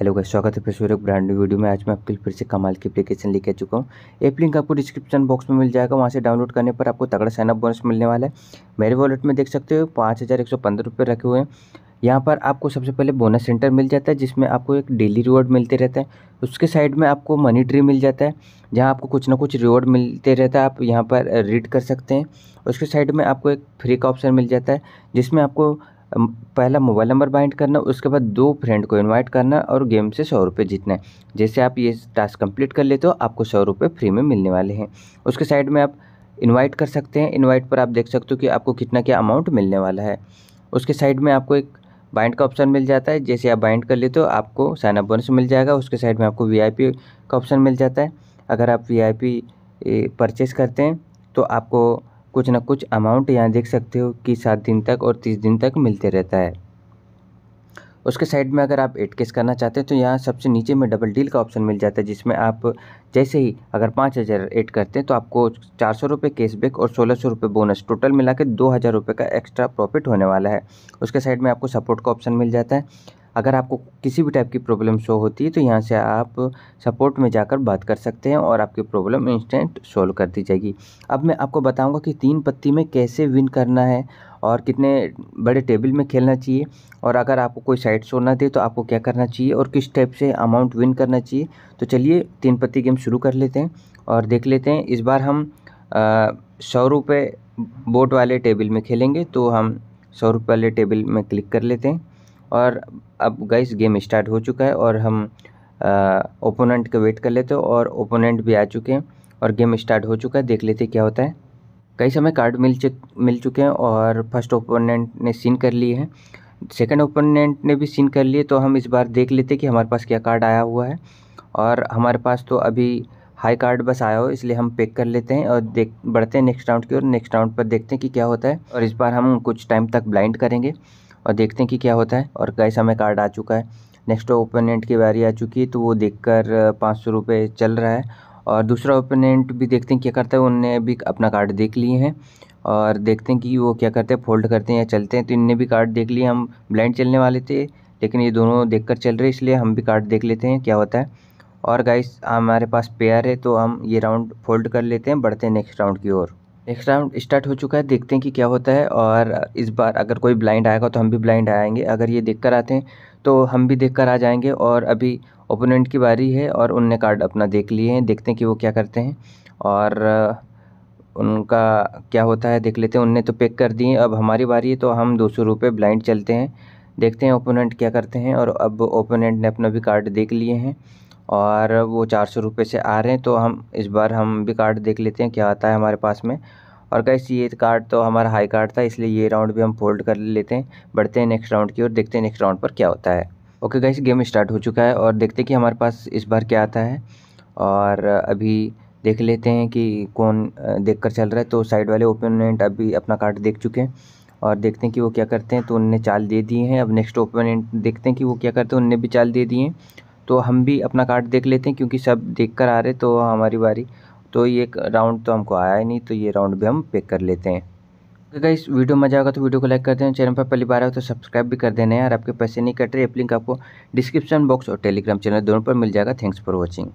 hello guys स्वागत है फिर से एक ब्रांड न्यू वीडियो में आज मैं आपके लिए फिर से कमाल की एप्लीकेशन लेके आ चुका हूँ एप लिंक आपको डिस्क्रिप्शन बॉक्स में मिल जाएगा वहाँ से डाउनलोड करने पर आपको तगड़ा साइनअप बोनस मिलने वाला है मेरे वॉलेट में देख सकते हो पाँच हज़ार एक सौ पंद्रह रुपये रखे हुए हैं यहाँ पर आपको सबसे पहले बोनस सेंटर मिल जाता है जिसमें आपको एक डेली रिवॉर्ड मिलते रहता है उसके साइड में आपको मनी ट्री मिल जाता है जहाँ आपको कुछ ना कुछ रिवॉर्ड मिलते रहता है आप यहाँ पर रीड कर सकते हैं उसके साइड में आपको एक फ्री का ऑप्शन मिल जाता है जिसमें आपको पहला मोबाइल नंबर बाइंड करना उसके बाद दो फ्रेंड को इनवाइट करना और गेम से सौ रुपये जीतना है जैसे आप ये टास्क कंप्लीट कर लेते हो आपको सौ रुपये फ्री में मिलने वाले हैं उसके साइड में आप इनवाइट कर सकते हैं इनवाइट पर आप देख सकते हो कि आपको कितना क्या अमाउंट मिलने वाला है उसके साइड में आपको एक बाइंड का ऑप्शन मिल जाता है जैसे आप बाइंड कर लेते हो आपको साइन अप बोनस मिल जाएगा उसके साइड में आपको वी का ऑप्शन मिल जाता है अगर आप वीआईपी परचेस करते हैं तो आपको कुछ ना कुछ अमाउंट यहाँ देख सकते हो कि सात दिन तक और तीस दिन तक मिलते रहता है उसके साइड में अगर आप एट केस करना चाहते हैं तो यहाँ सबसे नीचे में डबल डील का ऑप्शन मिल जाता है जिसमें आप जैसे ही अगर पाँच हज़ार एड करते हैं तो आपको चार सौ रुपये कैशबैक और सोलह सौ रुपये बोनस टोटल मिला के दो हज़ार रुपये का एक्स्ट्रा प्रॉफिट होने वाला है उसके साइड में आपको सपोर्ट का ऑप्शन मिल जाता है अगर आपको किसी भी टाइप की प्रॉब्लम शो होती है तो यहाँ से आप सपोर्ट में जाकर बात कर सकते हैं और आपकी प्रॉब्लम इंस्टेंट सॉल्व कर दी जाएगी अब मैं आपको बताऊँगा कि तीन पत्ती में कैसे विन करना है और कितने बड़े टेबल में खेलना चाहिए और अगर आपको कोई साइड ना दे तो आपको क्या करना चाहिए और किस टाइप से अमाउंट विन करना चाहिए तो चलिए तीन पत्ती गेम शुरू कर लेते हैं और देख लेते हैं इस बार हम सौ रुपये बोट वाले टेबल में खेलेंगे तो हम सौ रुपये वाले टेबल में क्लिक कर लेते हैं और अब गाइस गेम स्टार्ट हो चुका है और हम ओपोनेंट का वेट कर लेते हैं और ओपोनेंट भी आ चुके हैं और गेम स्टार्ट हो चुका है देख लेते क्या होता है कई समय कार्ड मिल चुक मिल चुके हैं और फर्स्ट ओपोनेंट ने सीन कर लिए हैं सेकंड ओपोनेंट ने भी सीन कर लिए तो हम इस बार देख लेते कि हमारे पास क्या कार्ड आया हुआ है और हमारे पास तो अभी हाई कार्ड बस आया हो इसलिए हम पिक कर लेते हैं और देख बढ़ते हैं नेक्स्ट राउंड की और नेक्स्ट राउंड पर देखते हैं कि क्या होता है और इस बार हम कुछ टाइम तक ब्लाइंड करेंगे और देखते हैं कि क्या होता है और कैसा हमें कार्ड आ चुका है नेक्स्ट ओपोनेंट की बारी आ चुकी है तो वो देख कर पाँच सौ रुपये चल रहा है और दूसरा ओपोनेंट भी देखते हैं क्या करता है उनने भी अपना कार्ड देख लिए हैं और देखते हैं कि वो क्या करते हैं फोल्ड करते हैं या चलते हैं तो इनने भी कार्ड देख लिए हम ब्लाइंड चलने वाले थे लेकिन ये दोनों देख कर चल रहे इसलिए हम भी कार्ड देख लेते हैं क्या होता है और गाइस हमारे पास पेयर है तो हम ये राउंड फोल्ड कर लेते हैं बढ़ते हैं नेक्स्ट राउंड की ओर नेक्स्ट राउंड स्टार्ट हो चुका है देखते हैं कि क्या होता है और इस बार अगर कोई ब्लाइंड आएगा तो हम भी ब्लाइंड आएंगे अगर ये देख कर आते हैं तो हम भी देख कर आ जाएंगे और अभी ओपोनेंट की बारी है और उनने कार्ड अपना देख लिए हैं देखते हैं कि वो क्या करते हैं और उनका क्या होता है देख लेते हैं उनने तो पेक कर दिए अब हमारी बारी है तो हम दो सौ रुपये ब्लाइंड चलते हैं देखते हैं ओपोनेंट क्या करते हैं और अब ओपोनेंट ने अपना भी कार्ड देख लिए हैं और वो चार सौ रुपये से आ रहे हैं तो हम इस बार हम भी कार्ड देख लेते हैं क्या आता है हमारे पास में और कैसे ये कार्ड तो हमारा हाई कार्ड था इसलिए ये राउंड भी हम फोल्ड कर लेते हैं बढ़ते हैं नेक्स्ट राउंड की और देखते हैं नेक्स्ट राउंड पर क्या होता है ओके गाइस गेम स्टार्ट हो चुका है और देखते हैं कि हमारे पास इस बार क्या आता है और अभी देख लेते हैं कि कौन देख कर चल रहा है तो साइड वाले ओपोनेंट अभी अपना कार्ड देख चुके हैं और देखते हैं कि वो क्या करते हैं तो उनने चाल दे दिए हैं अब नेक्स्ट ओपोनेंट देखते हैं कि वो क्या करते हैं उनने भी चाल दे दिए हैं तो हम भी अपना कार्ड देख लेते हैं क्योंकि सब देख कर आ रहे तो हमारी बारी तो ये राउंड तो हमको आया ही नहीं तो ये राउंड भी हम पिक कर लेते हैं अगर इस वीडियो मजा आएगा तो वीडियो को लाइक कर देना चैनल पर पहली बार आए तो सब्सक्राइब भी कर देना यार आपके पैसे नहीं कट रहे एप लिंक आपको डिस्क्रिप्शन बॉक्स और टेलीग्राम चैनल दोनों पर मिल जाएगा थैंक्स फॉर वॉचिंग